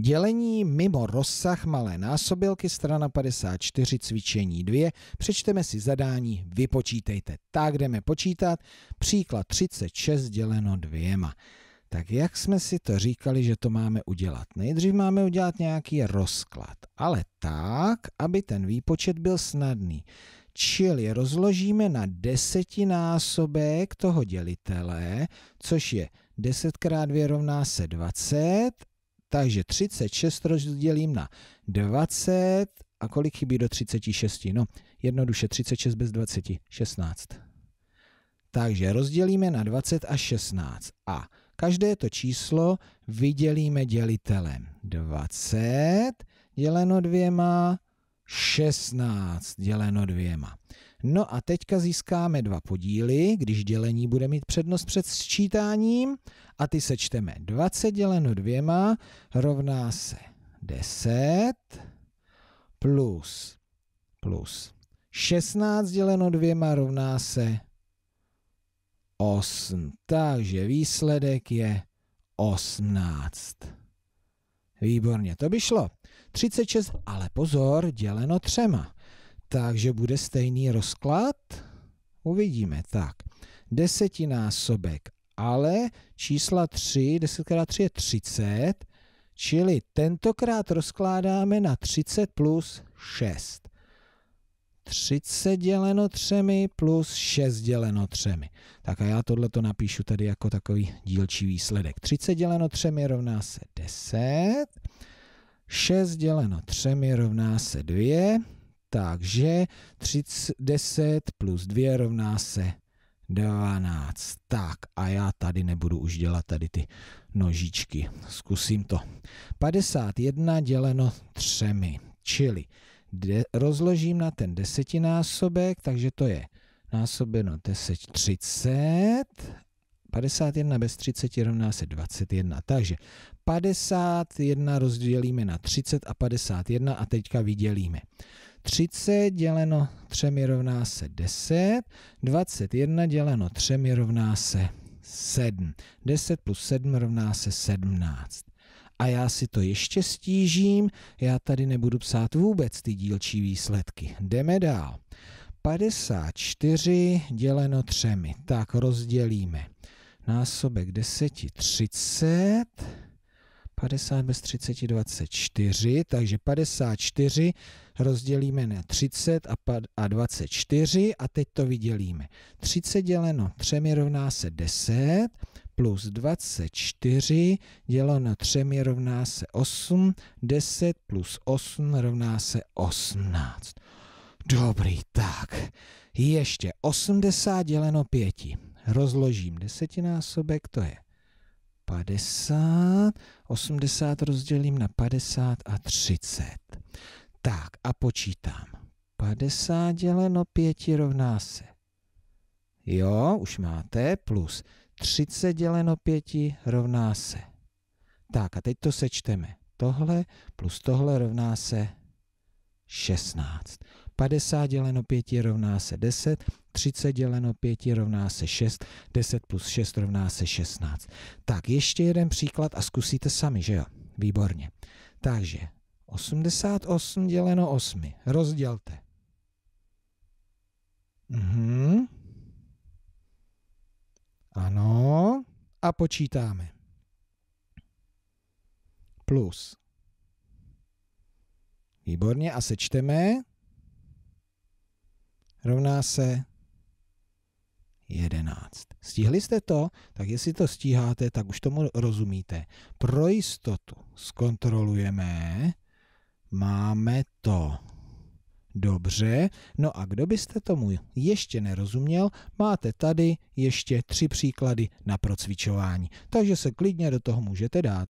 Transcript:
Dělení mimo rozsah malé násobilky strana 54 cvičení 2. Přečteme si zadání, vypočítejte. Tak jdeme počítat. Příklad 36 děleno dvěma. Tak jak jsme si to říkali, že to máme udělat? Nejdřív máme udělat nějaký rozklad, ale tak, aby ten výpočet byl snadný. Čili rozložíme na desetinásobek toho dělitele, což je 10 x 2 rovná se 20 takže 36 rozdělím na 20 a kolik chybí do 36? No, jednoduše 36 bez 20, 16. Takže rozdělíme na 20 a 16 a každé to číslo vydělíme dělitelem. 20 děleno dvěma, 16 děleno dvěma. No a teďka získáme dva podíly, když dělení bude mít přednost před sčítáním a ty sečteme. 20 děleno dvěma rovná se 10 plus, plus 16 děleno dvěma rovná se 8. Takže výsledek je 18. Výborně, to by šlo. 36, ale pozor, děleno třema takže bude stejný rozklad? Uvidíme. Tak, desetinásobek, ale čísla 3, 10 krát 3 je 30, čili tentokrát rozkládáme na 30 plus 6. 30 děleno 3 plus 6 děleno 3. Tak a já tohle to napíšu tady jako takový dílčí výsledek. 30 děleno 3 rovná se 10, 6 děleno 3 rovná se 2, takže 30, 10 plus 2 rovná se 12. Tak a já tady nebudu už dělat tady ty nožičky. Zkusím to. 51 děleno třemi, čili de, rozložím na ten desetinásobek, takže to je násobeno 10, 30. 51 bez 30 rovná se 21. Takže 51 rozdělíme na 30 a 51 a teďka vydělíme. 30 děleno 3 rovná se 10, 21 děleno 3 rovná se 7. 10 plus 7 rovná se 17. A já si to ještě stížím, já tady nebudu psát vůbec ty dílčí výsledky. Jdeme dál. 54 děleno 3. Tak rozdělíme. Násobek 10, 30. 50 bez 30 je 24, takže 54 rozdělíme na 30 a 24 a teď to vydělíme. 30 děleno 3 rovná se 10 plus 24 děleno 3 rovná se 8, 10 plus 8 rovná se 18. Dobrý, tak ještě 80 děleno 5. Rozložím desetinásobek, to je 50 80 rozdělím na 50 a 30. Tak a počítám. 50 děleno 5 rovná se. Jo, už máte, plus 30 děleno 5 rovná se. Tak a teď to sečteme. Tohle plus tohle rovná se 16. 50 děleno 5 rovná se 10, 30 děleno 5 rovná se 6, 10 plus 6 rovná se 16. Tak ještě jeden příklad a zkusíte sami, že jo? Výborně. Takže 88 děleno 8. Rozdělte. Mhm. Ano. A počítáme. Plus. Výborně. A sečteme. Rovná se 11. Stihli jste to? Tak jestli to stíháte, tak už tomu rozumíte. Pro jistotu zkontrolujeme. Máme to. Dobře, no a kdo byste tomu ještě nerozuměl, máte tady ještě tři příklady na procvičování, takže se klidně do toho můžete dát.